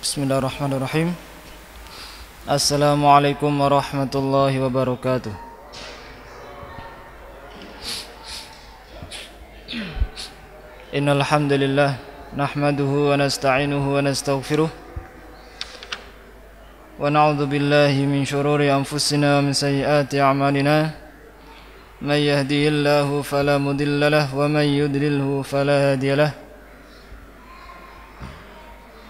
Bismillahirrahmanirrahim Assalamualaikum warahmatullahi wabarakatuh Innal hamdalillah nahmaduhu wa nasta'inuhu wa nastaghfiruh wa na'udzu billahi min shururi anfusina wa min sayyiati a'malina may yahdihillahu fala mudilla lahu wa may yudlilhu fala hadiya lahu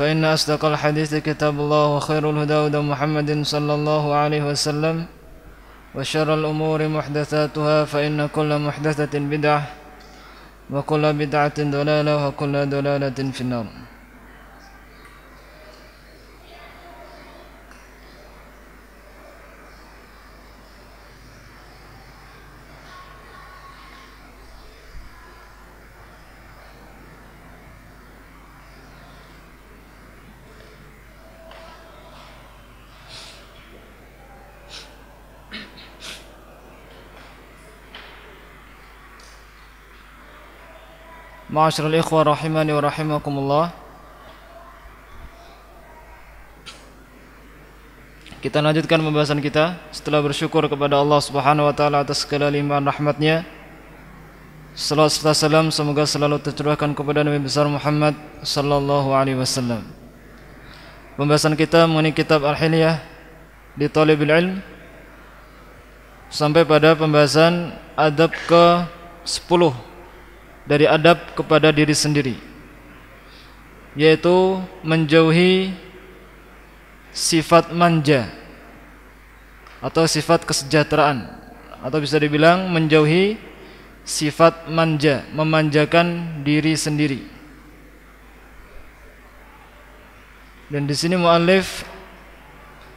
فإن أصدق الحديث كتاب الله وخير الهدى هدى محمد صلى الله عليه وسلم وشر الأمور محدثاتها فإن كل محدثة بدعة وكل بدعة ضلالة وكل ضلالة في النار Ma'asyiral ikhwah rahimani wa rahimakumullah. Kita lanjutkan pembahasan kita setelah bersyukur kepada Allah Subhanahu wa taala atas segala limpahan rahmatnya. Salat serta salam semoga selalu tercurahkan kepada Nabi besar Muhammad sallallahu alaihi wasallam. Pembahasan kita mengenai kitab Al-Hilyah di Talibul Ilm sampai pada pembahasan adab ke-10 dari adab kepada diri sendiri yaitu menjauhi sifat manja atau sifat kesejahteraan atau bisa dibilang menjauhi sifat manja memanjakan diri sendiri dan di sini muallif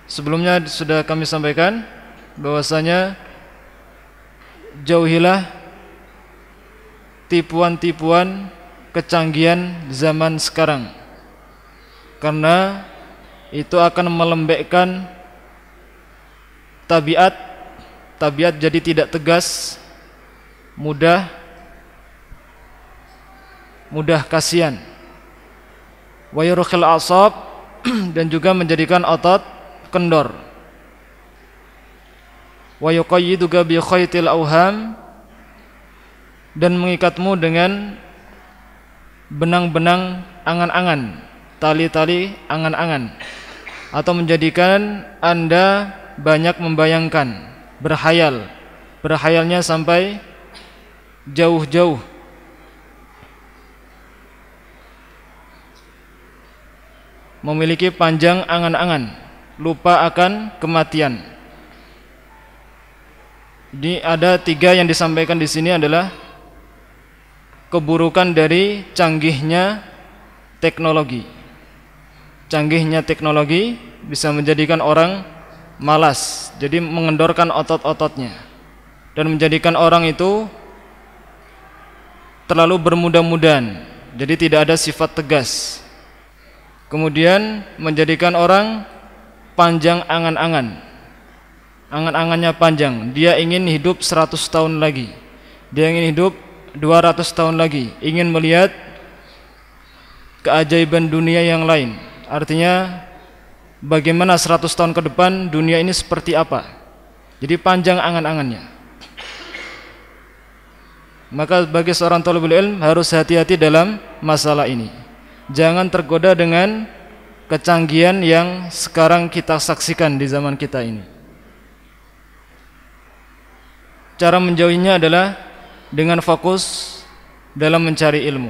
sebelumnya sudah kami sampaikan bahwasanya jauhilah tipuan-tipuan kecanggihan zaman sekarang karena itu akan melembekkan tabiat tabiat jadi tidak tegas mudah mudah kasihan wayurukhil asab dan juga menjadikan otot kendor wa bi khaytil auham dan mengikatmu dengan benang-benang angan-angan, tali-tali angan-angan atau menjadikan Anda banyak membayangkan, berhayal. Berhayalnya sampai jauh-jauh. Memiliki panjang angan-angan, lupa akan kematian. Ini ada tiga yang disampaikan di sini adalah keburukan dari canggihnya teknologi. Canggihnya teknologi bisa menjadikan orang malas, jadi mengendorkan otot-ototnya dan menjadikan orang itu terlalu bermudah-mudahan. Jadi tidak ada sifat tegas. Kemudian menjadikan orang panjang angan-angan. Angan-angannya panjang. Dia ingin hidup 100 tahun lagi. Dia ingin hidup 200 tahun lagi ingin melihat keajaiban dunia yang lain artinya bagaimana 100 tahun ke depan dunia ini seperti apa jadi panjang angan-angannya maka bagi seorang talibul ilm harus hati-hati dalam masalah ini jangan tergoda dengan kecanggihan yang sekarang kita saksikan di zaman kita ini cara menjauhinya adalah dengan fokus dalam mencari ilmu.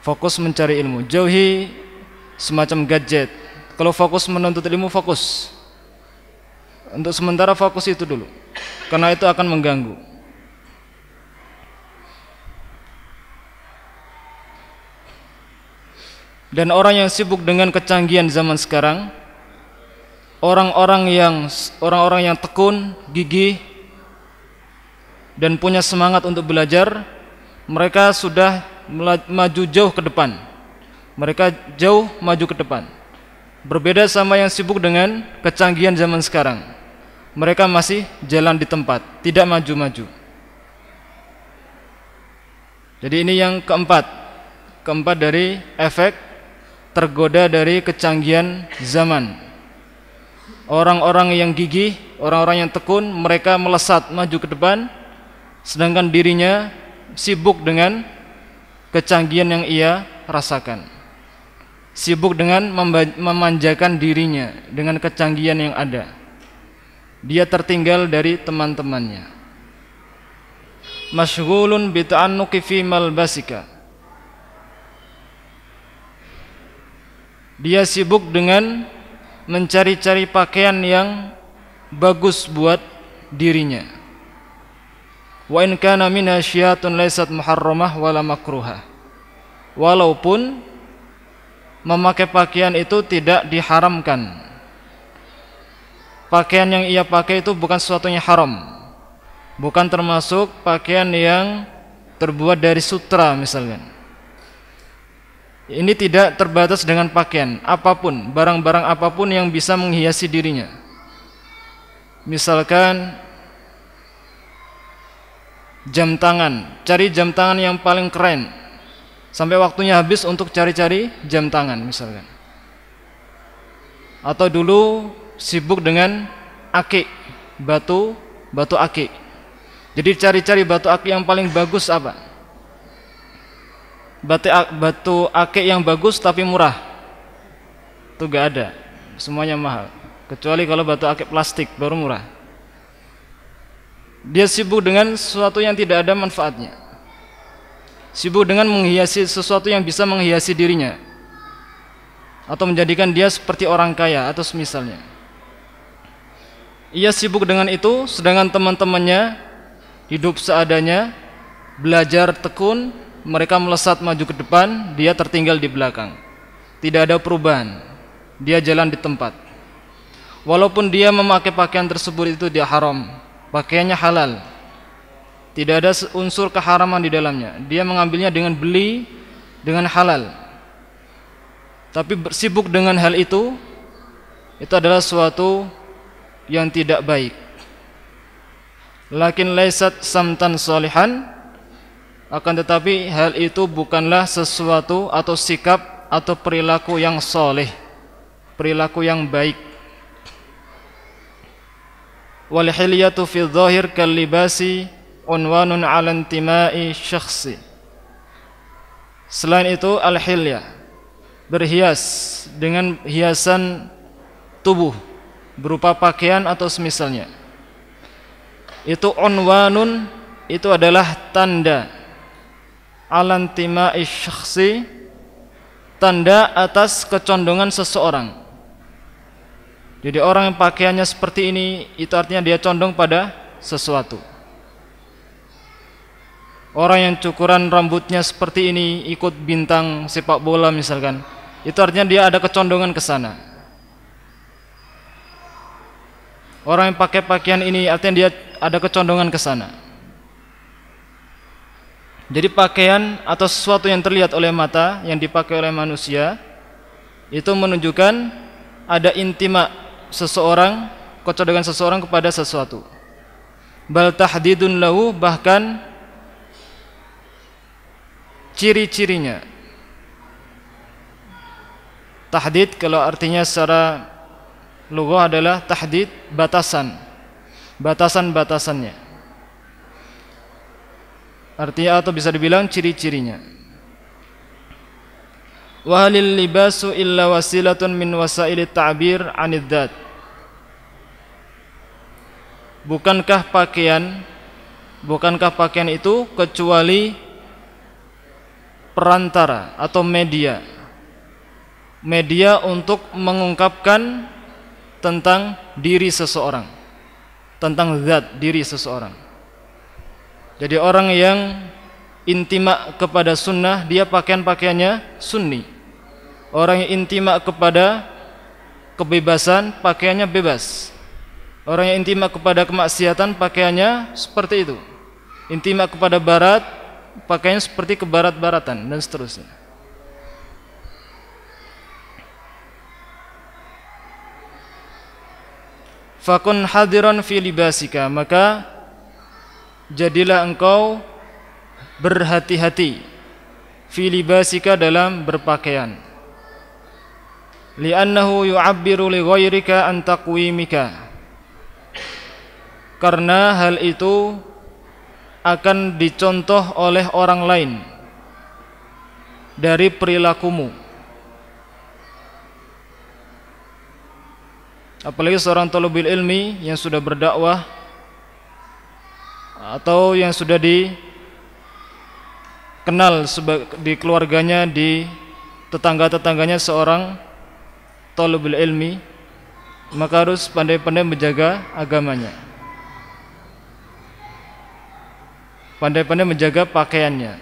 Fokus mencari ilmu. Jauhi semacam gadget. Kalau fokus menuntut ilmu, fokus. Untuk sementara fokus itu dulu. Karena itu akan mengganggu. Dan orang yang sibuk dengan kecanggihan zaman sekarang, orang-orang yang orang-orang yang tekun, gigih, dan punya semangat untuk belajar, mereka sudah maju jauh ke depan. Mereka jauh maju ke depan. Berbeda sama yang sibuk dengan kecanggihan zaman sekarang. Mereka masih jalan di tempat, tidak maju-maju. Jadi ini yang keempat. Keempat dari efek tergoda dari kecanggihan zaman. Orang-orang yang gigih, orang-orang yang tekun, mereka melesat maju ke depan, sedangkan dirinya sibuk dengan kecanggihan yang ia rasakan sibuk dengan memanjakan dirinya dengan kecanggihan yang ada dia tertinggal dari teman-temannya masyghulun bita'annuki fi malbasika dia sibuk dengan mencari-cari pakaian yang bagus buat dirinya wa in kana minha syiatun laysat muharramah wala makruha walaupun memakai pakaian itu tidak diharamkan pakaian yang ia pakai itu bukan sesuatu yang haram bukan termasuk pakaian yang terbuat dari sutra misalnya ini tidak terbatas dengan pakaian apapun barang-barang apapun yang bisa menghiasi dirinya misalkan jam tangan cari jam tangan yang paling keren sampai waktunya habis untuk cari-cari jam tangan misalnya atau dulu sibuk dengan akik batu batu akik jadi cari-cari batu akik yang paling bagus apa batu, batu akik yang bagus tapi murah itu gak ada semuanya mahal kecuali kalau batu akik plastik baru murah dia sibuk dengan sesuatu yang tidak ada manfaatnya. Sibuk dengan menghiasi sesuatu yang bisa menghiasi dirinya atau menjadikan dia seperti orang kaya atau semisalnya. Ia sibuk dengan itu sedangkan teman-temannya hidup seadanya, belajar tekun, mereka melesat maju ke depan, dia tertinggal di belakang. Tidak ada perubahan. Dia jalan di tempat. Walaupun dia memakai pakaian tersebut itu dia haram, pakaiannya halal tidak ada unsur keharaman di dalamnya dia mengambilnya dengan beli dengan halal tapi bersibuk dengan hal itu itu adalah suatu yang tidak baik lakin laisat samtan solihan akan tetapi hal itu bukanlah sesuatu atau sikap atau perilaku yang soleh perilaku yang baik wal fi dhahir kal libasi unwanun 'ala intima'i syakhsi Selain itu al berhias dengan hiasan tubuh berupa pakaian atau semisalnya itu unwanun itu adalah tanda alantima'i syakhsi tanda atas kecondongan seseorang jadi orang yang pakaiannya seperti ini itu artinya dia condong pada sesuatu. Orang yang cukuran rambutnya seperti ini ikut bintang sepak bola misalkan, itu artinya dia ada kecondongan ke sana. Orang yang pakai pakaian ini artinya dia ada kecondongan ke sana. Jadi pakaian atau sesuatu yang terlihat oleh mata yang dipakai oleh manusia itu menunjukkan ada intima seseorang kocok dengan seseorang kepada sesuatu bal tahdidun lahu bahkan ciri-cirinya tahdid kalau artinya secara lugah adalah tahdid batasan batasan-batasannya artinya atau bisa dibilang ciri-cirinya wa halil libasu illa wasilatun min wasaili ta'bir anidzat bukankah pakaian bukankah pakaian itu kecuali perantara atau media media untuk mengungkapkan tentang diri seseorang tentang zat diri seseorang jadi orang yang intima kepada sunnah dia pakaian-pakaiannya sunni Orang yang intima kepada kebebasan pakaiannya bebas. Orang yang intima kepada kemaksiatan pakaiannya seperti itu. Intima kepada barat pakaiannya seperti ke barat-baratan dan seterusnya. Fakun hadiron fi libasika maka jadilah engkau berhati-hati fi libasika dalam berpakaian li'annahu yu'abbiru li ghairika an taqwimika karena hal itu akan dicontoh oleh orang lain dari perilakumu apalagi seorang tolubil ilmi yang sudah berdakwah atau yang sudah dikenal di keluarganya di tetangga-tetangganya seorang talibul ilmi maka harus pandai-pandai menjaga agamanya pandai-pandai menjaga pakaiannya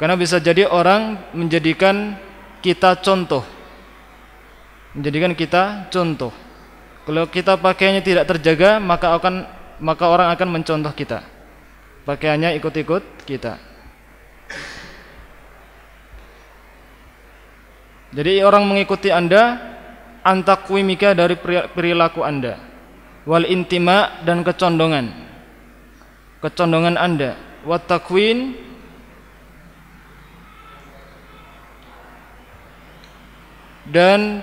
karena bisa jadi orang menjadikan kita contoh menjadikan kita contoh kalau kita pakaiannya tidak terjaga maka akan maka orang akan mencontoh kita pakaiannya ikut-ikut kita Jadi orang mengikuti Anda antakwimika dari perilaku Anda. Wal intima dan kecondongan. Kecondongan Anda. watakwin dan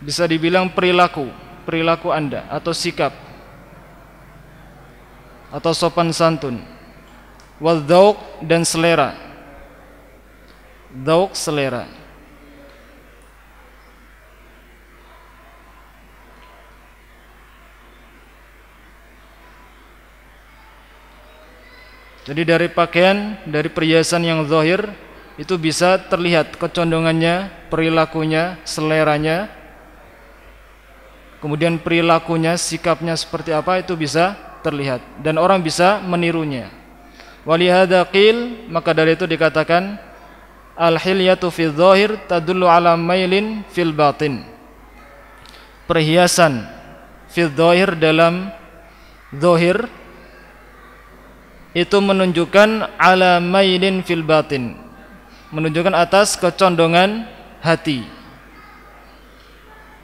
bisa dibilang perilaku, perilaku Anda atau sikap atau sopan santun wadzauk dan selera zauk selera Jadi dari pakaian, dari perhiasan yang zahir itu bisa terlihat kecondongannya, perilakunya, seleranya. Kemudian perilakunya, sikapnya seperti apa itu bisa terlihat dan orang bisa menirunya. Walihada qil maka dari itu dikatakan al-hilyatu fi dhahir tadullu ala mailin fil batin. Perhiasan fi dhahir dalam dhahir itu menunjukkan ala mailin fil batin. Menunjukkan atas kecondongan hati.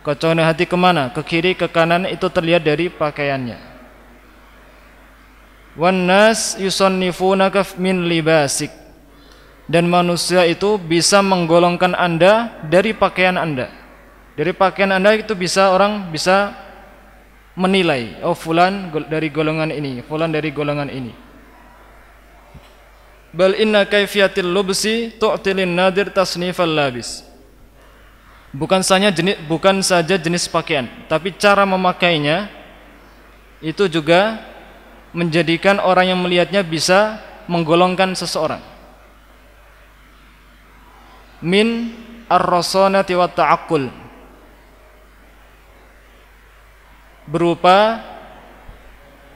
Kecondongan hati kemana? Ke kiri, ke kanan itu terlihat dari pakaiannya wan nas yusannifunaka min libasik dan manusia itu bisa menggolongkan Anda dari pakaian Anda. Dari pakaian Anda itu bisa orang bisa menilai, oh fulan dari golongan ini, fulan dari golongan ini. Bal inna kaifiyatil lubsi tu'tilin nadir tasnifal labis. Bukan saja jenis bukan saja jenis pakaian, tapi cara memakainya itu juga menjadikan orang yang melihatnya bisa menggolongkan seseorang min ar-rasanati wa ta'akul berupa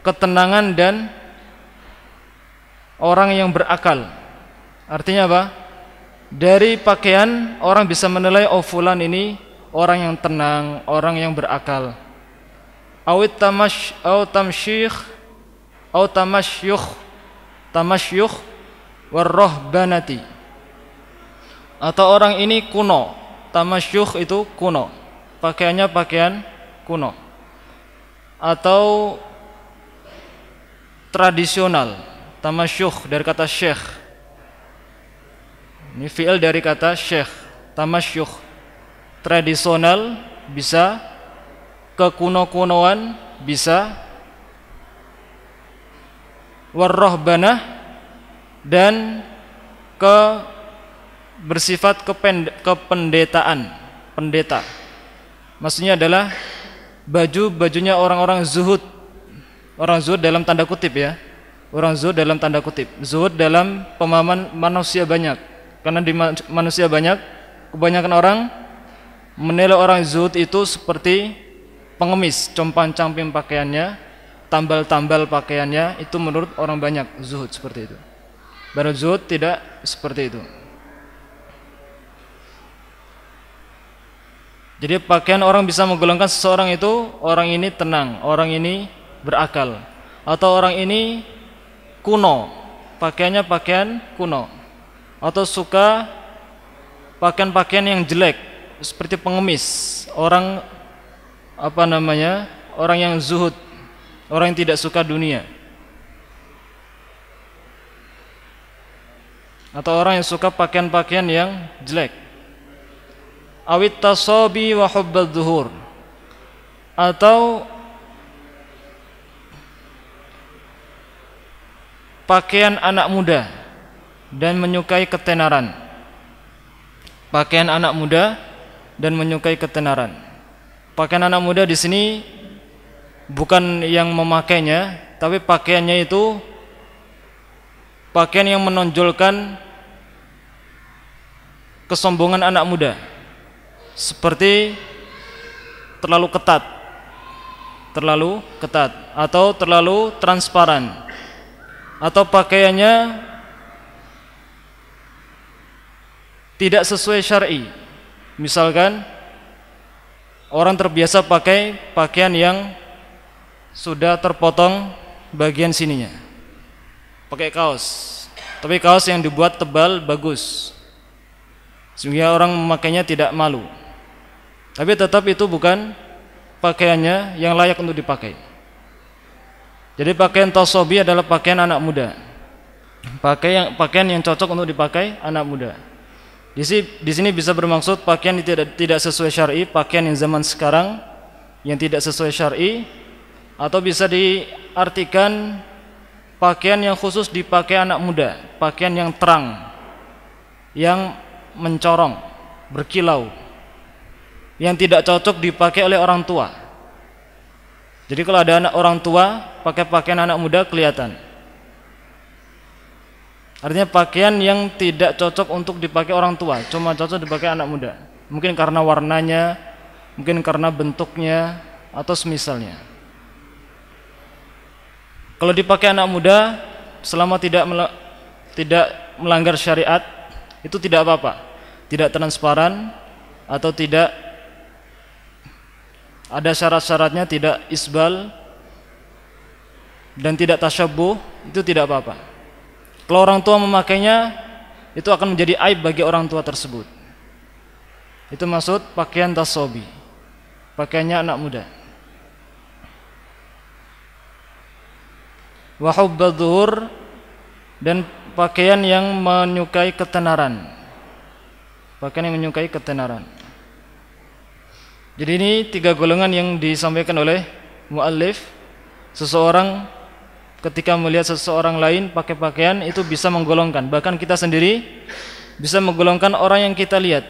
ketenangan dan orang yang berakal artinya apa dari pakaian orang bisa menilai oh fulan ini orang yang tenang orang yang berakal awit tamash tamasyuh, tamasyukh tamasyukh warrohbanati atau orang ini kuno tamasyuh itu kuno pakaiannya pakaian kuno atau tradisional tamasyuh dari kata syekh ini fi'il dari kata syekh tamasyuh, tradisional bisa kekuno-kunoan bisa warrohbanah dan ke bersifat kependetaan pendeta maksudnya adalah baju bajunya orang-orang zuhud orang zuhud dalam tanda kutip ya orang zuhud dalam tanda kutip zuhud dalam pemahaman manusia banyak karena di manusia banyak kebanyakan orang menilai orang zuhud itu seperti pengemis compang-camping pakaiannya tambal-tambal pakaiannya itu menurut orang banyak zuhud seperti itu. Baru zuhud tidak seperti itu. Jadi pakaian orang bisa menggolongkan seseorang itu orang ini tenang, orang ini berakal, atau orang ini kuno, pakaiannya pakaian kuno, atau suka pakaian-pakaian yang jelek seperti pengemis, orang apa namanya, orang yang zuhud orang yang tidak suka dunia atau orang yang suka pakaian-pakaian yang jelek awit tasobi wa hubbal zuhur atau pakaian anak muda dan menyukai ketenaran pakaian anak muda dan menyukai ketenaran pakaian anak muda di sini bukan yang memakainya tapi pakaiannya itu pakaian yang menonjolkan kesombongan anak muda seperti terlalu ketat terlalu ketat atau terlalu transparan atau pakaiannya tidak sesuai syar'i misalkan orang terbiasa pakai pakaian yang sudah terpotong bagian sininya pakai kaos tapi kaos yang dibuat tebal bagus sehingga orang memakainya tidak malu tapi tetap itu bukan pakaiannya yang layak untuk dipakai jadi pakaian tasobi adalah pakaian anak muda pakaian pakaian yang cocok untuk dipakai anak muda di sini, di sini bisa bermaksud pakaian yang tidak tidak sesuai syar'i, pakaian yang zaman sekarang yang tidak sesuai syar'i atau bisa diartikan pakaian yang khusus dipakai anak muda, pakaian yang terang, yang mencorong, berkilau, yang tidak cocok dipakai oleh orang tua. Jadi kalau ada anak orang tua pakai pakaian anak muda kelihatan. Artinya pakaian yang tidak cocok untuk dipakai orang tua, cuma cocok dipakai anak muda. Mungkin karena warnanya, mungkin karena bentuknya atau semisalnya. Kalau dipakai anak muda selama tidak mel tidak melanggar syariat itu tidak apa-apa. Tidak transparan atau tidak ada syarat-syaratnya tidak isbal dan tidak tasyabuh itu tidak apa-apa. Kalau orang tua memakainya itu akan menjadi aib bagi orang tua tersebut. Itu maksud pakaian tasobi. Pakaiannya anak muda. wa dhuhur dan pakaian yang menyukai ketenaran. Pakaian yang menyukai ketenaran. Jadi ini tiga golongan yang disampaikan oleh muallif. Seseorang ketika melihat seseorang lain pakai pakaian itu bisa menggolongkan. Bahkan kita sendiri bisa menggolongkan orang yang kita lihat.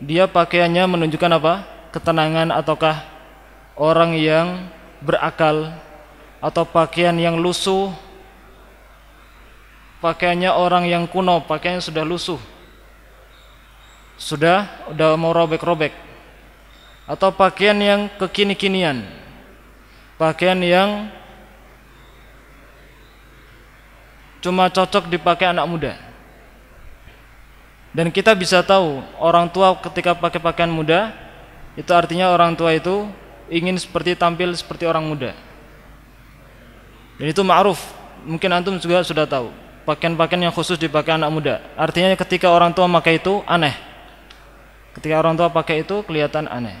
Dia pakaiannya menunjukkan apa? Ketenangan ataukah orang yang berakal atau pakaian yang lusuh pakaiannya orang yang kuno pakaiannya sudah lusuh sudah udah mau robek-robek atau pakaian yang kekini-kinian pakaian yang cuma cocok dipakai anak muda dan kita bisa tahu orang tua ketika pakai pakaian muda itu artinya orang tua itu ingin seperti tampil seperti orang muda dan itu ma'ruf, mungkin antum juga sudah tahu. Pakaian-pakaian yang khusus dipakai anak muda. Artinya ketika orang tua pakai itu aneh. Ketika orang tua pakai itu kelihatan aneh.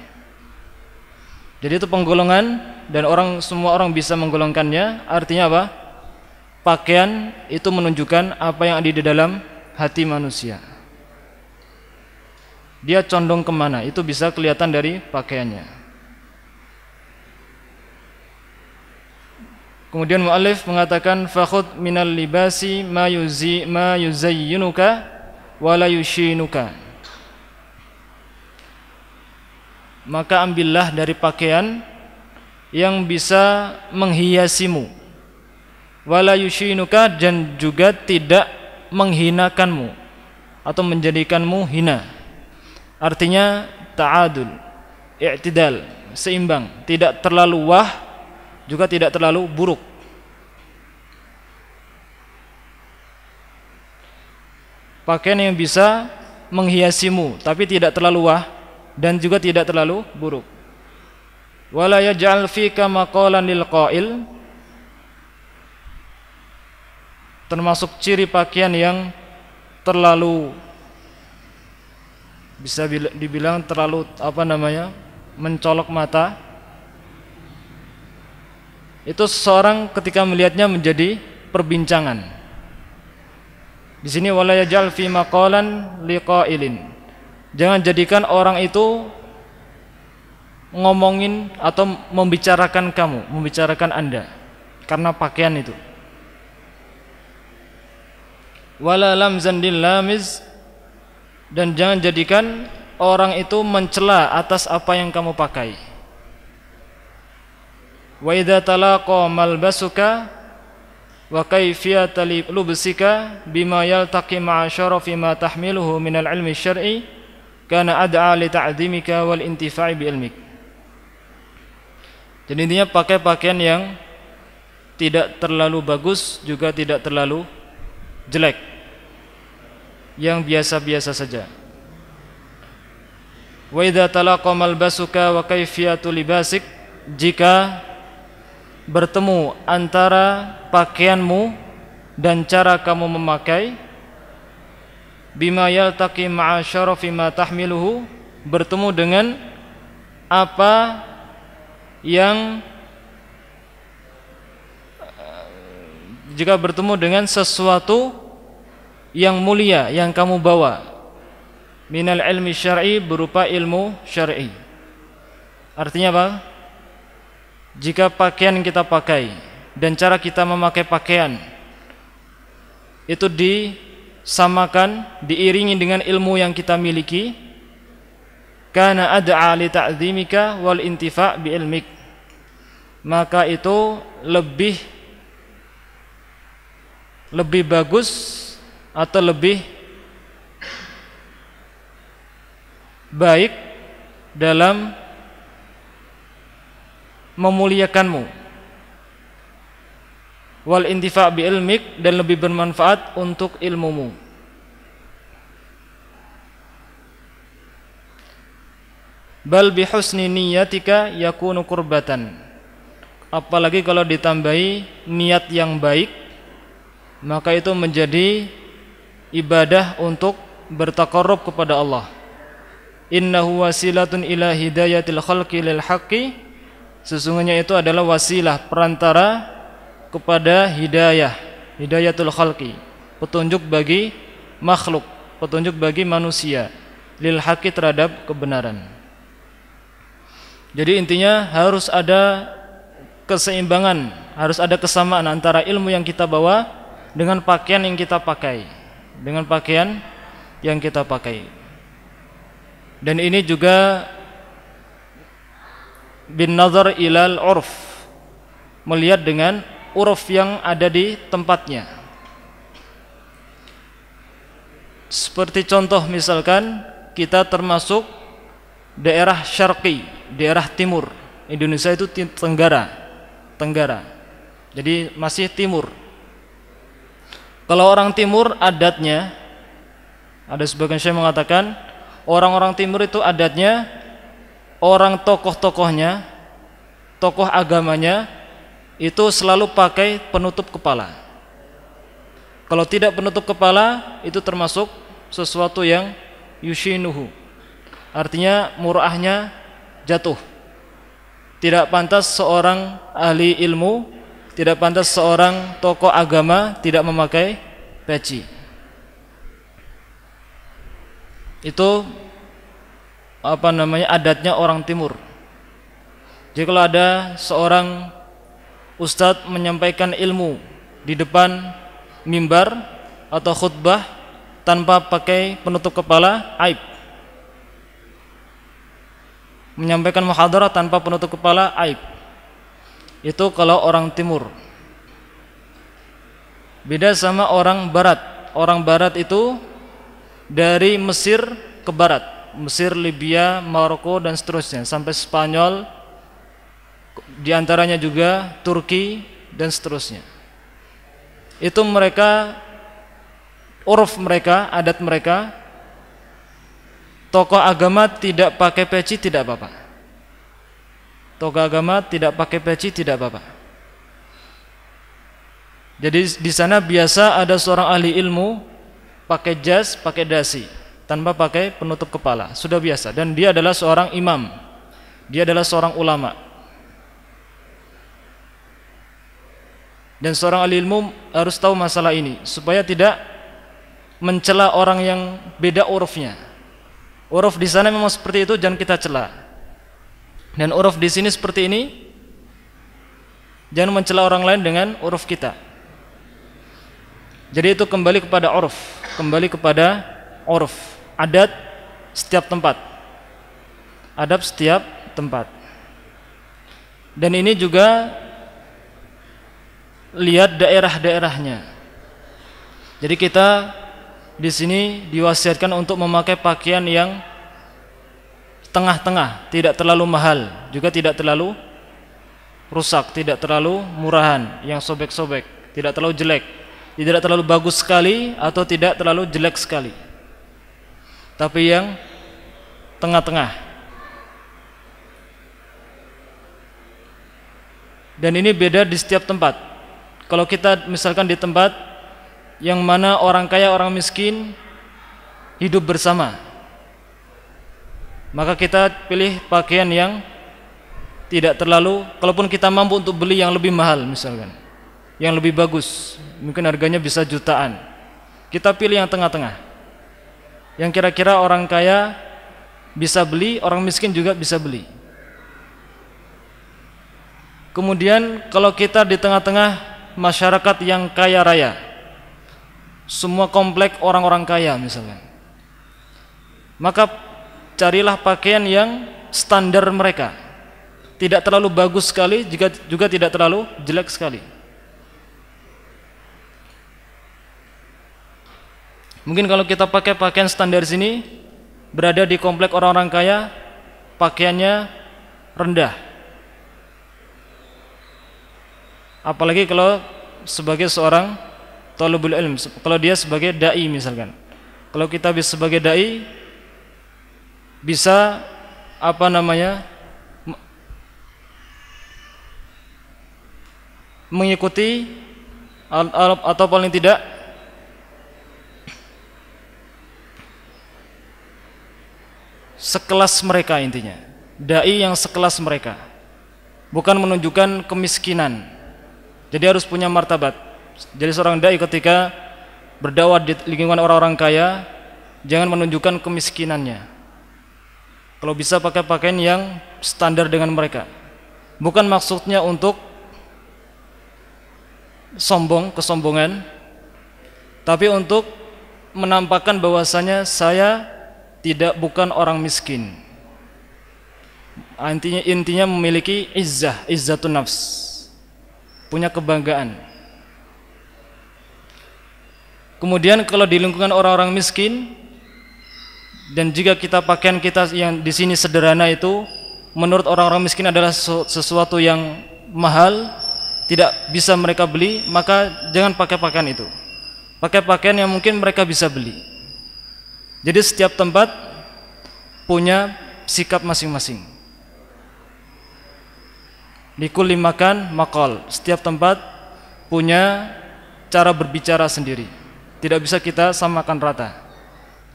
Jadi itu penggolongan dan orang semua orang bisa menggolongkannya. Artinya apa? Pakaian itu menunjukkan apa yang ada di dalam hati manusia. Dia condong kemana? Itu bisa kelihatan dari pakaiannya. Kemudian mu'alif mengatakan fakhud minal libasi ma yuzi ma yuzayyinuka wa la yushinuka. Maka ambillah dari pakaian yang bisa menghiasimu wa la yushinuka dan juga tidak menghinakanmu atau menjadikanmu hina. Artinya ta'adul, i'tidal, seimbang, tidak terlalu wah juga tidak terlalu buruk. Pakaian yang bisa menghiasimu tapi tidak terlalu wah dan juga tidak terlalu buruk. Wala yaj'al fika maqalan lil qail termasuk ciri pakaian yang terlalu bisa dibilang terlalu apa namanya mencolok mata itu seorang ketika melihatnya menjadi perbincangan. Di sini walayajal yajal fi maqalan liqailin. Jangan jadikan orang itu ngomongin atau membicarakan kamu, membicarakan Anda karena pakaian itu. Wala lamzan lamiz dan jangan jadikan orang itu mencela atas apa yang kamu pakai wa idza talaqa malbasuka wa kayfiyat lubsika bima yaltaqi ma'a syarafi ma tahmiluhu min al-ilmi syar'i kana ad'a li ta'dhimika wal intifa'i bi ilmik jadi intinya pakai pakaian yang tidak terlalu bagus juga tidak terlalu jelek yang biasa-biasa saja wa idza talaqa malbasuka wa kayfiyatu libasik jika bertemu antara pakaianmu dan cara kamu memakai bima yaltaqi ma'a syarafi ma tahmiluhu bertemu dengan apa yang jika bertemu dengan sesuatu yang mulia yang kamu bawa minal ilmi syar'i berupa ilmu syar'i artinya apa jika pakaian kita pakai dan cara kita memakai pakaian itu disamakan diiringi dengan ilmu yang kita miliki karena ad'a ahli ta'dhimika wal intifa' bi ilmik maka itu lebih lebih bagus atau lebih baik dalam memuliakanmu wal intifa bi ilmik dan lebih bermanfaat untuk ilmumu bal bi husni niyatika yakunu qurbatan apalagi kalau ditambahi niat yang baik maka itu menjadi ibadah untuk bertakarrub kepada Allah innahu wasilatun ila hidayatil khalqi lil haqqi Sesungguhnya itu adalah wasilah perantara kepada hidayah, hidayatul khalqi, petunjuk bagi makhluk, petunjuk bagi manusia lil haqi terhadap kebenaran. Jadi intinya harus ada keseimbangan, harus ada kesamaan antara ilmu yang kita bawa dengan pakaian yang kita pakai, dengan pakaian yang kita pakai. Dan ini juga bin nazar ilal urf melihat dengan uruf yang ada di tempatnya seperti contoh misalkan kita termasuk daerah syarqi daerah timur Indonesia itu tenggara tenggara jadi masih timur kalau orang timur adatnya ada sebagian saya mengatakan orang-orang timur itu adatnya orang tokoh-tokohnya, tokoh agamanya itu selalu pakai penutup kepala. Kalau tidak penutup kepala itu termasuk sesuatu yang yushinuhu. Artinya murahnya jatuh. Tidak pantas seorang ahli ilmu, tidak pantas seorang tokoh agama tidak memakai peci. Itu apa namanya adatnya orang timur. Jadi kalau ada seorang ustadz menyampaikan ilmu di depan mimbar atau khutbah tanpa pakai penutup kepala, aib. Menyampaikan muhadarah tanpa penutup kepala, aib. Itu kalau orang timur. Beda sama orang barat. Orang barat itu dari Mesir ke barat Mesir, Libya, Maroko dan seterusnya sampai Spanyol diantaranya juga Turki dan seterusnya itu mereka uruf mereka, adat mereka tokoh agama tidak pakai peci tidak apa-apa tokoh agama tidak pakai peci tidak apa-apa jadi di sana biasa ada seorang ahli ilmu pakai jas, pakai dasi tanpa pakai penutup kepala sudah biasa dan dia adalah seorang imam dia adalah seorang ulama dan seorang ahli ilmu harus tahu masalah ini supaya tidak mencela orang yang beda urufnya uruf di sana memang seperti itu jangan kita cela dan uruf di sini seperti ini jangan mencela orang lain dengan uruf kita jadi itu kembali kepada uruf kembali kepada uruf adat setiap tempat adab setiap tempat dan ini juga lihat daerah-daerahnya jadi kita di sini diwasiatkan untuk memakai pakaian yang tengah-tengah, tidak terlalu mahal, juga tidak terlalu rusak, tidak terlalu murahan, yang sobek-sobek, tidak terlalu jelek, tidak terlalu bagus sekali atau tidak terlalu jelek sekali tapi yang tengah-tengah. Dan ini beda di setiap tempat. Kalau kita misalkan di tempat yang mana orang kaya, orang miskin hidup bersama, maka kita pilih pakaian yang tidak terlalu, kalaupun kita mampu untuk beli yang lebih mahal misalkan, yang lebih bagus, mungkin harganya bisa jutaan. Kita pilih yang tengah-tengah yang kira-kira orang kaya bisa beli, orang miskin juga bisa beli. Kemudian kalau kita di tengah-tengah masyarakat yang kaya raya, semua komplek orang-orang kaya misalnya, maka carilah pakaian yang standar mereka, tidak terlalu bagus sekali, juga, juga tidak terlalu jelek sekali. Mungkin kalau kita pakai pakaian standar sini, berada di komplek orang-orang kaya, pakaiannya rendah. Apalagi kalau sebagai seorang tolebul ilm, kalau dia sebagai dai misalkan. Kalau kita bisa sebagai dai bisa apa namanya? mengikuti atau paling tidak sekelas mereka intinya dai yang sekelas mereka bukan menunjukkan kemiskinan jadi harus punya martabat jadi seorang dai ketika berdakwah di lingkungan orang-orang kaya jangan menunjukkan kemiskinannya kalau bisa pakai pakaian yang standar dengan mereka bukan maksudnya untuk sombong kesombongan tapi untuk menampakkan bahwasanya saya tidak bukan orang miskin intinya intinya memiliki izah izzatun nafs punya kebanggaan kemudian kalau di lingkungan orang-orang miskin dan jika kita pakaian kita yang di sini sederhana itu menurut orang-orang miskin adalah sesuatu yang mahal tidak bisa mereka beli maka jangan pakai pakaian itu pakai pakaian yang mungkin mereka bisa beli jadi setiap tempat punya sikap masing-masing. Likulli makan makol. Setiap tempat punya cara berbicara sendiri. Tidak bisa kita samakan rata.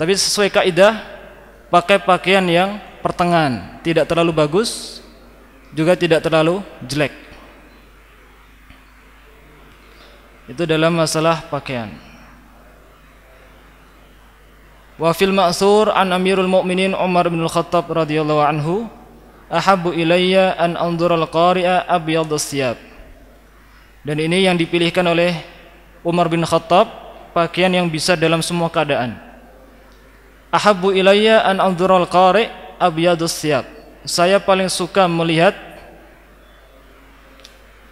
Tapi sesuai kaidah pakai pakaian yang pertengahan, tidak terlalu bagus juga tidak terlalu jelek. Itu dalam masalah pakaian. Wa fil ma'sur an Amirul mu'minin Umar bin Al-Khattab radhiyallahu anhu ahabbu ilayya an anzura al-qari'a abyad as siyab. Dan ini yang dipilihkan oleh Umar bin Khattab pakaian yang bisa dalam semua keadaan. Ahabbu ilayya an anzura al-qari' abyad as siyab. Saya paling suka melihat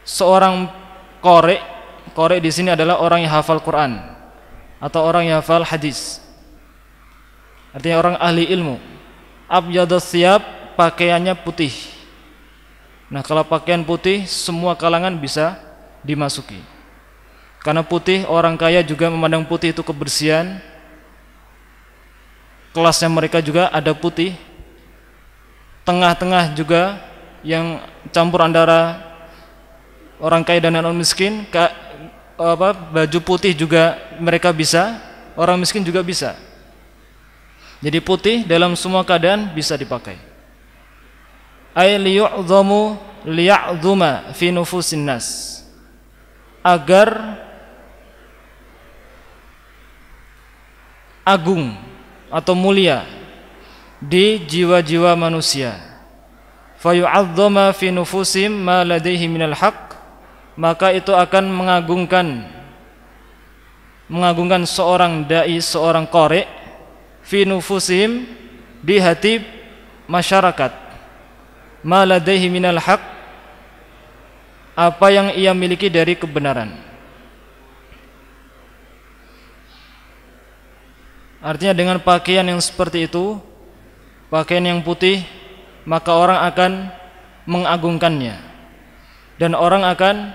seorang qari'. Qari' di sini adalah orang yang hafal Quran atau orang yang hafal hadis. Artinya orang ahli ilmu. abjadah siap pakaiannya putih. Nah, kalau pakaian putih semua kalangan bisa dimasuki. Karena putih orang kaya juga memandang putih itu kebersihan. Kelasnya mereka juga ada putih. Tengah-tengah juga yang campur antara orang kaya dan orang miskin, ke, apa baju putih juga mereka bisa, orang miskin juga bisa. Jadi putih dalam semua keadaan bisa dipakai. Ay liyu'dhamu liya'dhuma fi nufusin nas. Agar agung atau mulia di jiwa-jiwa manusia. Fayu'adhama fi nufusim ma ladaihi minal haq. Maka itu akan mengagungkan mengagungkan seorang dai, seorang korek fi nufusihim di hati masyarakat ma ladaihi minal haq apa yang ia miliki dari kebenaran artinya dengan pakaian yang seperti itu pakaian yang putih maka orang akan mengagungkannya dan orang akan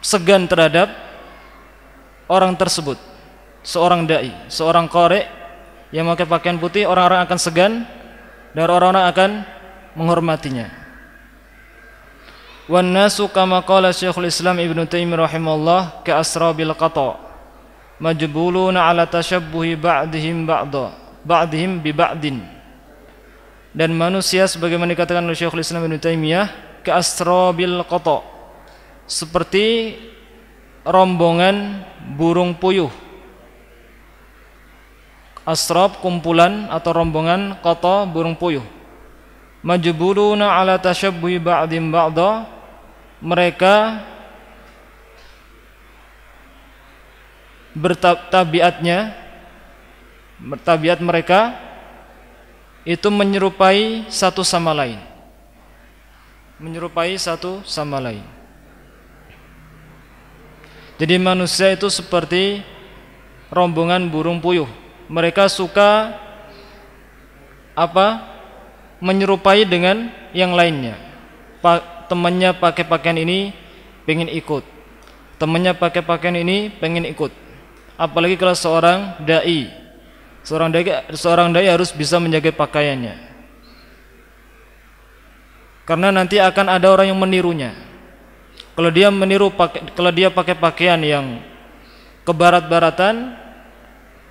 segan terhadap orang tersebut seorang dai, seorang korek yang memakai pakaian putih, orang-orang akan segan dan orang-orang akan menghormatinya. Wan nasu kama qala Syekhul Islam Ibnu Taimiyah rahimahullah ka asrabil qata majbuluna ala tashabbuhi ba'dihim ba'da ba'dihim bi ba'din. Dan manusia sebagaimana dikatakan oleh Syekhul Islam Ibnu Taimiyah ka asrabil qata seperti rombongan burung puyuh asrab kumpulan atau rombongan kota burung puyuh majburuna ala tashabbuhi ba'dim ba'da mereka bertabiatnya bertabiat mereka itu menyerupai satu sama lain menyerupai satu sama lain jadi manusia itu seperti rombongan burung puyuh mereka suka apa menyerupai dengan yang lainnya pa temannya pakai pakaian ini pengen ikut temannya pakai pakaian ini pengen ikut apalagi kalau seorang dai seorang dai seorang dai harus bisa menjaga pakaiannya karena nanti akan ada orang yang menirunya kalau dia meniru kalau dia pakai pakaian yang kebarat-baratan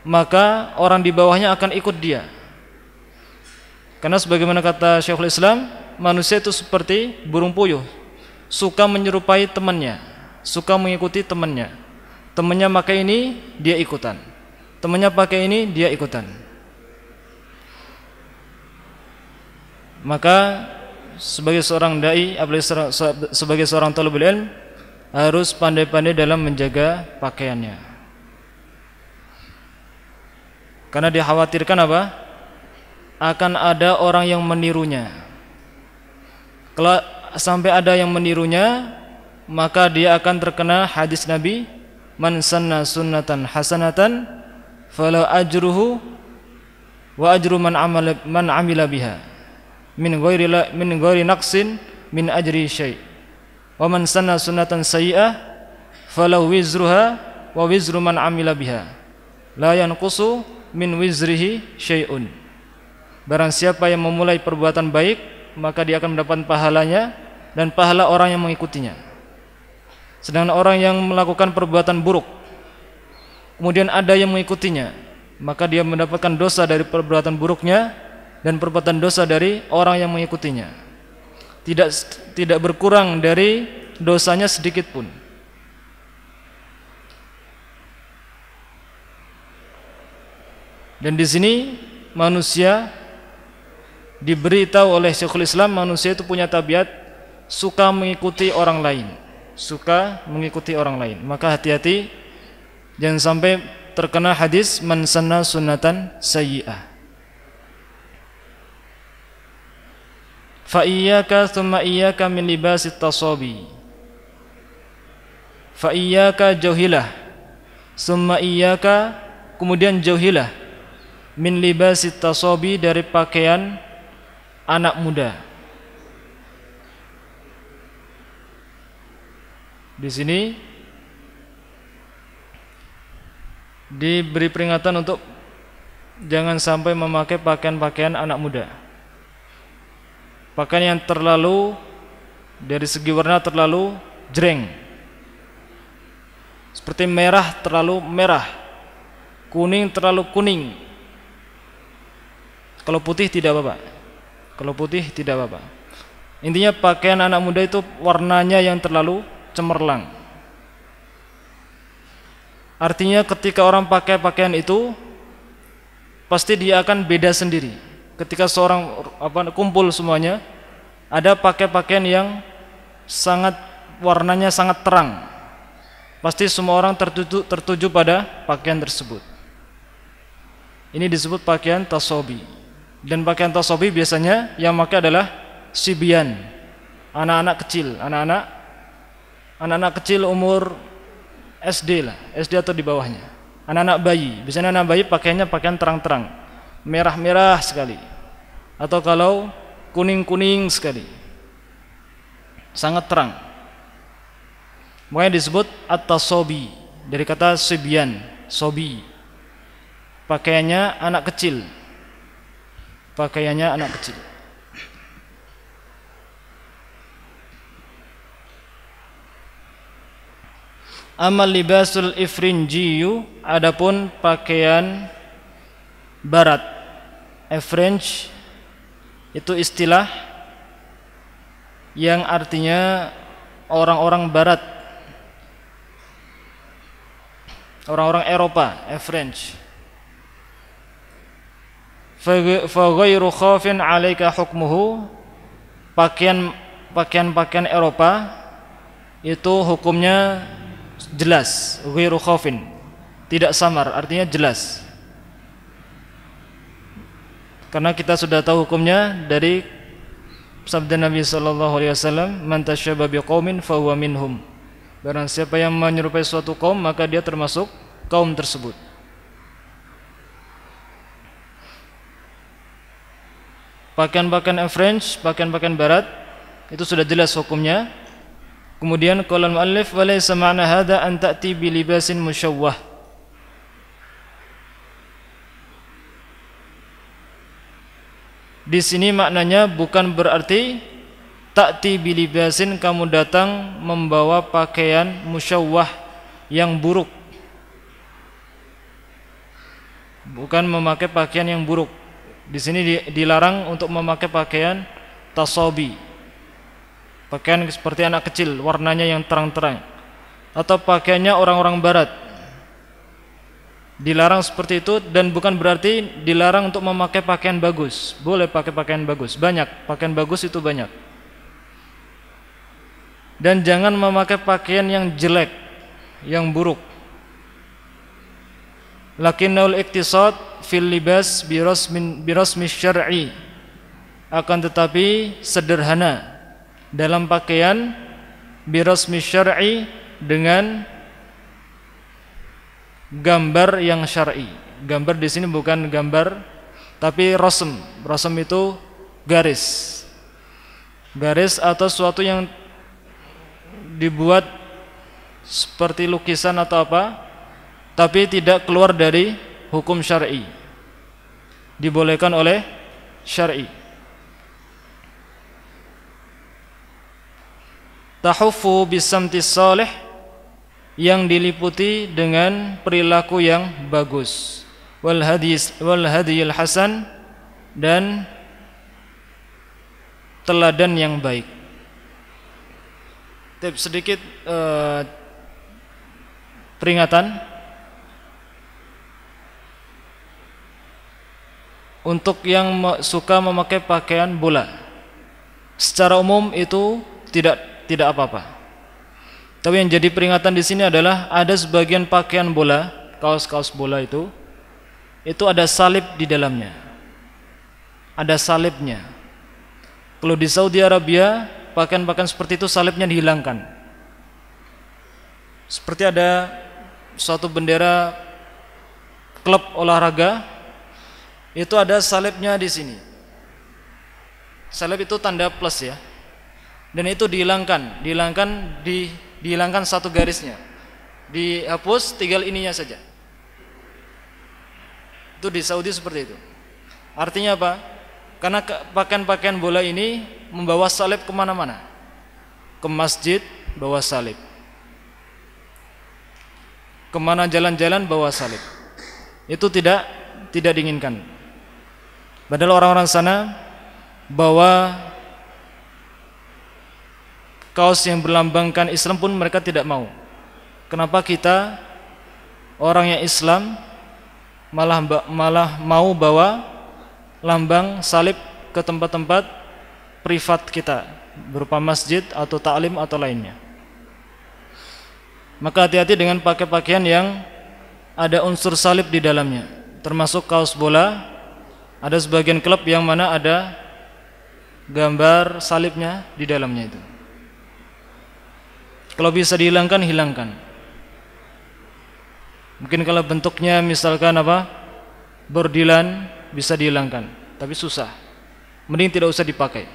maka orang di bawahnya akan ikut dia. Karena sebagaimana kata Syekhul Islam, manusia itu seperti burung puyuh, suka menyerupai temannya, suka mengikuti temannya. Temannya pakai ini, dia ikutan. Temannya pakai ini, dia ikutan. Maka sebagai seorang dai, sebagai seorang talibul ilm harus pandai-pandai dalam menjaga pakaiannya. Karena dikhawatirkan apa? Akan ada orang yang menirunya. Kalau sampai ada yang menirunya, maka dia akan terkena hadis Nabi, "Man sanna sunnatan hasanatan fala ajruhu wa ajru man amala man amila biha min ghairi min ghairi naqsin min ajri syai." Wa man sanna sunnatan sayyi'ah fala wizruha wa wizru man amila biha. La yanqusu min wizrihi syai'un. Barang siapa yang memulai perbuatan baik, maka dia akan mendapat pahalanya dan pahala orang yang mengikutinya. Sedangkan orang yang melakukan perbuatan buruk, kemudian ada yang mengikutinya, maka dia mendapatkan dosa dari perbuatan buruknya dan perbuatan dosa dari orang yang mengikutinya. Tidak tidak berkurang dari dosanya sedikit pun. Dan di sini manusia diberitahu oleh Syekhul Islam manusia itu punya tabiat suka mengikuti orang lain, suka mengikuti orang lain. Maka hati-hati jangan sampai terkena hadis man sunatan sunnatan sayyi'ah. Fa iyyaka thumma iyyaka min libasit tasabi. Fa iyyaka jauhilah. Summa iyyaka kemudian jauhilah min libasit tasobi dari pakaian anak muda. Di sini diberi peringatan untuk jangan sampai memakai pakaian-pakaian anak muda. Pakaian yang terlalu dari segi warna terlalu jreng. Seperti merah terlalu merah, kuning terlalu kuning, kalau putih tidak apa-apa. Kalau putih tidak apa-apa. Intinya pakaian anak muda itu warnanya yang terlalu cemerlang. Artinya ketika orang pakai pakaian itu pasti dia akan beda sendiri. Ketika seorang apa kumpul semuanya, ada pakai pakaian yang sangat warnanya sangat terang. Pasti semua orang tertuju, tertuju pada pakaian tersebut. Ini disebut pakaian tasobi. Dan pakaian tasobi biasanya yang pakai adalah sibian, anak-anak kecil, anak-anak anak-anak kecil umur SD lah, SD atau di bawahnya. Anak-anak bayi, biasanya anak bayi pakaiannya pakaian terang-terang, merah-merah sekali. Atau kalau kuning-kuning sekali. Sangat terang. Makanya disebut at-tasobi dari kata sibian, sobi. Pakaiannya anak kecil, pakaiannya anak kecil. Amal libasul ifrinjiyu adapun pakaian barat. Efringe itu istilah yang artinya orang-orang barat. Orang-orang Eropa, Efringe fa khafin 'alaika hukmuhu pakaian pakaian-pakaian Eropa itu hukumnya jelas ghairu khafin tidak samar artinya jelas karena kita sudah tahu hukumnya dari sabda Nabi sallallahu alaihi wasallam man tasyabba biqaumin minhum barang siapa yang menyerupai suatu kaum maka dia termasuk kaum tersebut pakaian-pakaian French, pakaian-pakaian barat itu sudah jelas hukumnya. Kemudian qala al-muallif wa laysa ma'na hadha an ta'ti bi libasin musyawwah. Di sini maknanya bukan berarti ta'ti bi libasin kamu datang membawa pakaian musyawwah yang buruk. Bukan memakai pakaian yang buruk. Di sini dilarang untuk memakai pakaian tasobi. Pakaian seperti anak kecil, warnanya yang terang-terang. Atau pakaiannya orang-orang barat. Dilarang seperti itu dan bukan berarti dilarang untuk memakai pakaian bagus. Boleh pakai pakaian bagus, banyak. Pakaian bagus itu banyak. Dan jangan memakai pakaian yang jelek, yang buruk. Lakinul iktisad fil libas birasmin birasmi syar'i akan tetapi sederhana dalam pakaian birasmi syar'i dengan gambar yang syar'i. Gambar di sini bukan gambar tapi rasem. Rasem itu garis. Garis atau suatu yang dibuat seperti lukisan atau apa tapi tidak keluar dari hukum syar'i dibolehkan oleh syar'i tahuffu bisamtis salih yang diliputi dengan perilaku yang bagus wal hadis wal hadiyul hasan dan teladan yang baik tips sedikit eh, peringatan untuk yang suka memakai pakaian bola. Secara umum itu tidak tidak apa-apa. Tapi yang jadi peringatan di sini adalah ada sebagian pakaian bola, kaos-kaos bola itu itu ada salib di dalamnya. Ada salibnya. Kalau di Saudi Arabia, pakaian-pakaian seperti itu salibnya dihilangkan. Seperti ada suatu bendera klub olahraga itu ada salibnya di sini. Salib itu tanda plus ya. Dan itu dihilangkan, dihilangkan di dihilangkan satu garisnya. Dihapus tinggal ininya saja. Itu di Saudi seperti itu. Artinya apa? Karena pakaian-pakaian bola ini membawa salib kemana-mana. Ke masjid bawa salib. Kemana jalan-jalan bawa salib. Itu tidak tidak diinginkan padahal orang-orang sana bahwa kaos yang berlambangkan Islam pun mereka tidak mau kenapa kita orang yang Islam malah malah mau bawa lambang salib ke tempat-tempat privat kita berupa masjid atau taklim atau lainnya maka hati-hati dengan pakai pakaian yang ada unsur salib di dalamnya termasuk kaos bola ada sebagian klub yang mana ada gambar salibnya di dalamnya itu. Kalau bisa dihilangkan, hilangkan. Mungkin kalau bentuknya misalkan apa? Bordilan bisa dihilangkan, tapi susah. Mending tidak usah dipakai.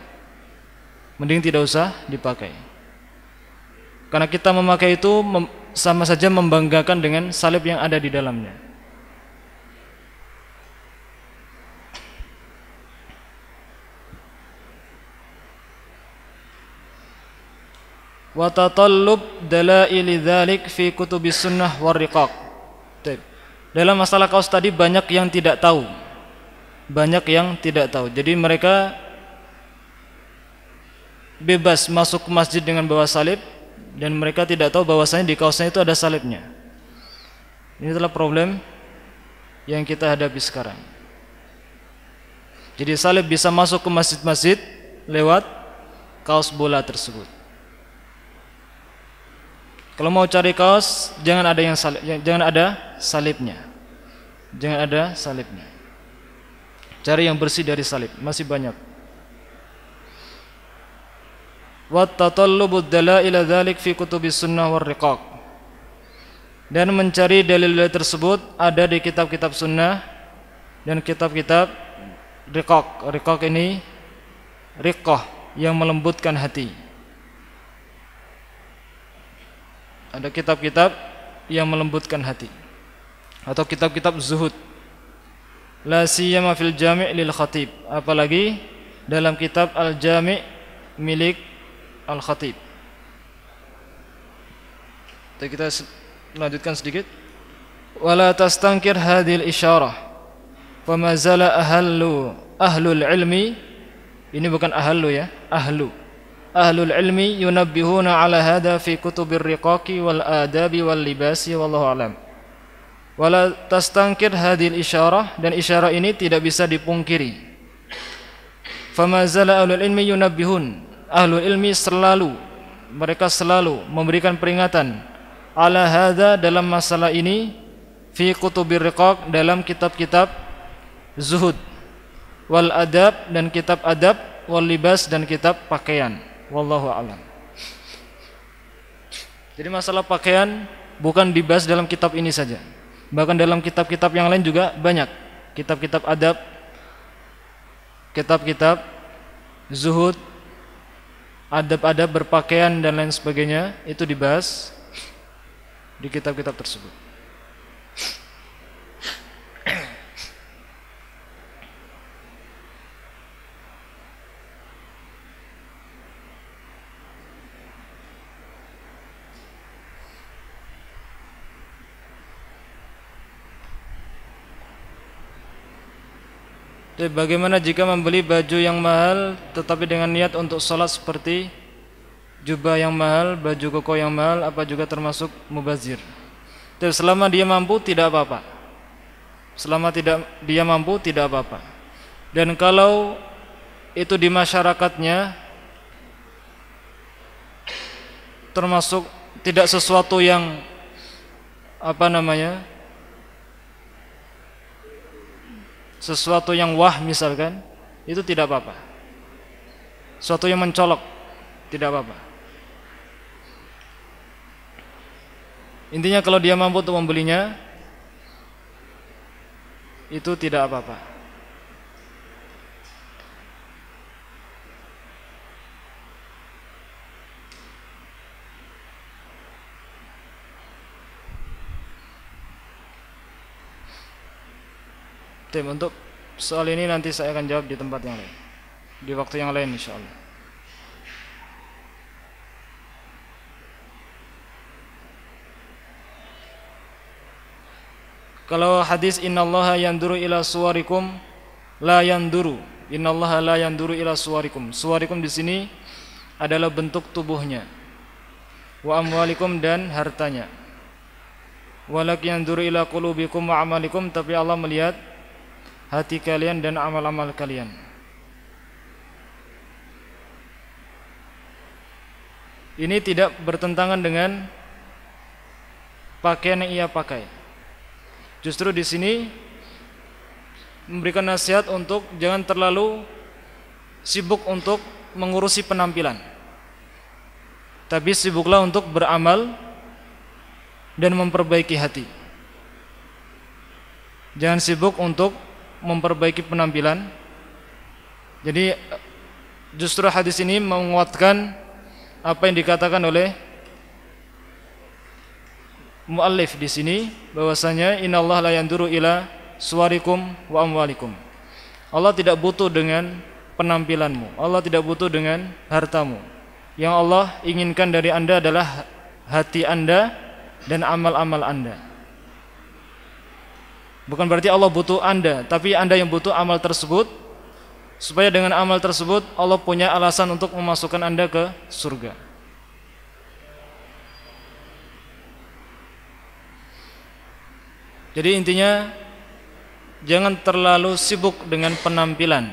Mending tidak usah dipakai. Karena kita memakai itu sama saja membanggakan dengan salib yang ada di dalamnya. wa tatallub dalail dzalik fi kutubis sunnah war Dalam masalah kaos tadi banyak yang tidak tahu. Banyak yang tidak tahu. Jadi mereka bebas masuk ke masjid dengan bawa salib dan mereka tidak tahu bahwasanya di kaosnya itu ada salibnya. Ini adalah problem yang kita hadapi sekarang. Jadi salib bisa masuk ke masjid-masjid lewat kaos bola tersebut. Kalau mau cari kaos, jangan ada yang salib, ya, jangan ada salibnya. Jangan ada salibnya. Cari yang bersih dari salib, masih banyak. Wa dalail dzalik fi kutubis sunnah war riqaq. Dan mencari dalil-dalil tersebut ada di kitab-kitab sunnah dan kitab-kitab riqaq. Riqaq ini riqah yang melembutkan hati. ada kitab-kitab yang melembutkan hati atau kitab-kitab zuhud la siyama fil jami' lil khatib apalagi dalam kitab al jami' milik al khatib Jadi kita lanjutkan sedikit wala ta'stankir hadhil isyarah wa mazala ahlu ahlul ilmi ini bukan ahlu ya ahlu ahlul ilmi yunabbihuna ala hada fi kutubir riqaqi wal adabi wal libasi wallahu alam wala tastankir hadil isyarah dan isyarah ini tidak bisa dipungkiri famazala ahlul ilmi yunabbihun ahlul ilmi selalu mereka selalu memberikan peringatan ala hada dalam masalah ini fi kutubir riqaq dalam kitab-kitab zuhud wal adab dan kitab adab wal libas dan kitab pakaian wallahu alam. Jadi masalah pakaian bukan dibahas dalam kitab ini saja. Bahkan dalam kitab-kitab yang lain juga banyak. Kitab-kitab adab, kitab-kitab zuhud, adab-adab berpakaian dan lain sebagainya itu dibahas di kitab-kitab tersebut. bagaimana jika membeli baju yang mahal tetapi dengan niat untuk sholat seperti jubah yang mahal, baju koko yang mahal, apa juga termasuk mubazir? Jadi selama dia mampu tidak apa-apa. Selama tidak dia mampu tidak apa-apa. Dan kalau itu di masyarakatnya termasuk tidak sesuatu yang apa namanya sesuatu yang wah misalkan itu tidak apa-apa sesuatu yang mencolok tidak apa-apa intinya kalau dia mampu untuk membelinya itu tidak apa-apa Tim untuk soal ini nanti saya akan jawab di tempat yang lain. Di waktu yang lain insya Allah. Kalau hadis Inna innallaha yanduru ila suwarikum la yanduru. Allah la yanduru ila suwarikum. Suwarikum di sini adalah bentuk tubuhnya. Wa amwalikum dan hartanya. Walak yanduru ila qulubikum wa amalikum tapi Allah melihat hati kalian dan amal-amal kalian. Ini tidak bertentangan dengan pakaian yang ia pakai. Justru di sini memberikan nasihat untuk jangan terlalu sibuk untuk mengurusi penampilan. Tapi sibuklah untuk beramal dan memperbaiki hati. Jangan sibuk untuk memperbaiki penampilan. Jadi justru hadis ini menguatkan apa yang dikatakan oleh muallif di sini bahwasanya Inallah la yanduru ila suwarikum wa amwalikum. Allah tidak butuh dengan penampilanmu. Allah tidak butuh dengan hartamu. Yang Allah inginkan dari Anda adalah hati Anda dan amal-amal Anda. Bukan berarti Allah butuh Anda, tapi Anda yang butuh amal tersebut supaya dengan amal tersebut Allah punya alasan untuk memasukkan Anda ke surga. Jadi intinya jangan terlalu sibuk dengan penampilan.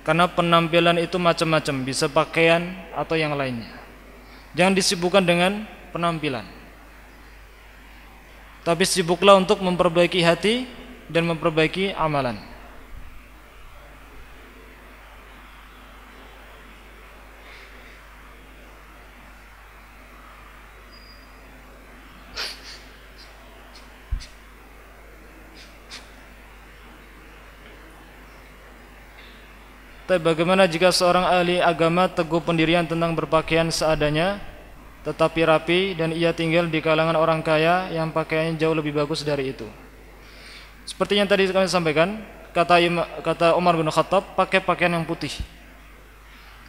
Karena penampilan itu macam-macam, bisa pakaian atau yang lainnya. Jangan disibukkan dengan penampilan. Tapi sibuklah untuk memperbaiki hati dan memperbaiki amalan. Tapi bagaimana jika seorang ahli agama teguh pendirian tentang berpakaian seadanya tetapi rapi dan ia tinggal di kalangan orang kaya yang pakaiannya jauh lebih bagus dari itu. Seperti yang tadi kami sampaikan, kata kata Umar bin Khattab, pakai pakaian yang putih.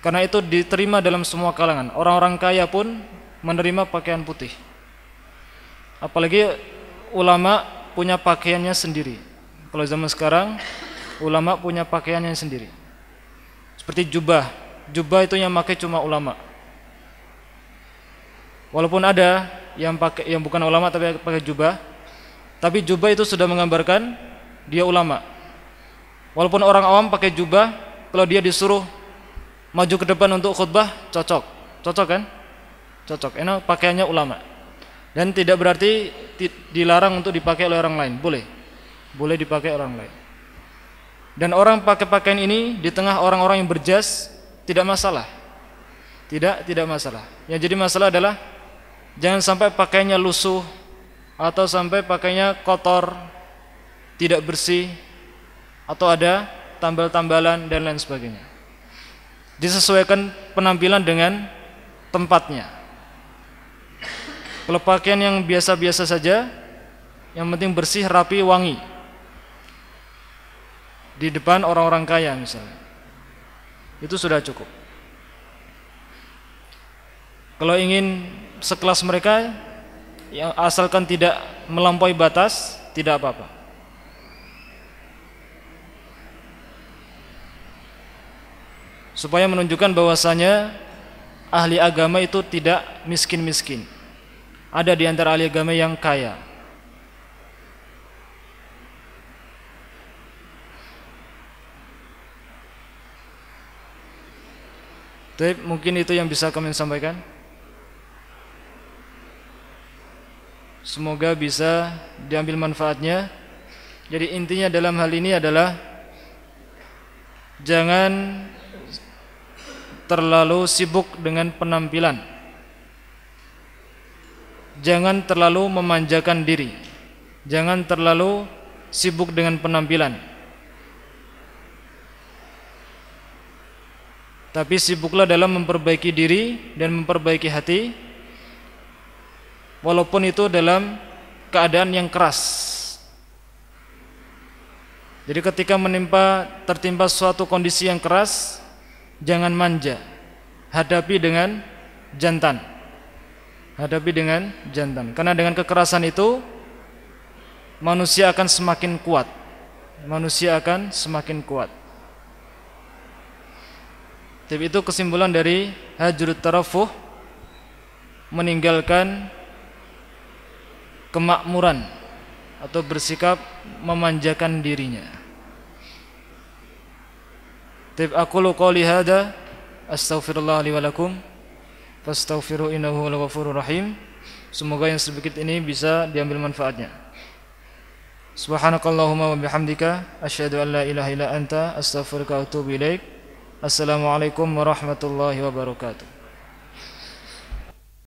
Karena itu diterima dalam semua kalangan. Orang-orang kaya pun menerima pakaian putih. Apalagi ulama punya pakaiannya sendiri. Kalau zaman sekarang, ulama punya pakaiannya sendiri. Seperti jubah. Jubah itu yang pakai cuma ulama Walaupun ada yang pakai yang bukan ulama tapi pakai jubah, tapi jubah itu sudah menggambarkan dia ulama. Walaupun orang awam pakai jubah, kalau dia disuruh maju ke depan untuk khutbah, cocok. Cocok kan? Cocok. Enak pakaiannya ulama. Dan tidak berarti dilarang untuk dipakai oleh orang lain. Boleh. Boleh dipakai orang lain. Dan orang pakai pakaian ini di tengah orang-orang yang berjas tidak masalah. Tidak, tidak masalah. Yang jadi masalah adalah Jangan sampai pakainya lusuh atau sampai pakainya kotor, tidak bersih atau ada tambal-tambalan dan lain sebagainya. Disesuaikan penampilan dengan tempatnya. Kalau pakaian yang biasa-biasa saja, yang penting bersih, rapi, wangi. Di depan orang-orang kaya misalnya. Itu sudah cukup. Kalau ingin sekelas mereka yang asalkan tidak melampaui batas tidak apa-apa. Supaya menunjukkan bahwasanya ahli agama itu tidak miskin-miskin. Ada di antara ahli agama yang kaya. Tapi mungkin itu yang bisa kami sampaikan. Semoga bisa diambil manfaatnya. Jadi intinya dalam hal ini adalah jangan terlalu sibuk dengan penampilan. Jangan terlalu memanjakan diri. Jangan terlalu sibuk dengan penampilan. Tapi sibuklah dalam memperbaiki diri dan memperbaiki hati walaupun itu dalam keadaan yang keras. Jadi ketika menimpa tertimpa suatu kondisi yang keras, jangan manja. Hadapi dengan jantan. Hadapi dengan jantan. Karena dengan kekerasan itu manusia akan semakin kuat. Manusia akan semakin kuat. Tapi itu kesimpulan dari hajrut tarafuh meninggalkan kemakmuran atau bersikap memanjakan dirinya. Tib lu qawli lihada. astaghfirullah li wa lakum fastaghfiru innahu huwal ghafurur rahim. Semoga yang sedikit ini bisa diambil manfaatnya. Subhanakallahumma wa bihamdika asyhadu an la ilaha illa anta astaghfiruka wa atubu ilaik. Assalamualaikum warahmatullahi wabarakatuh.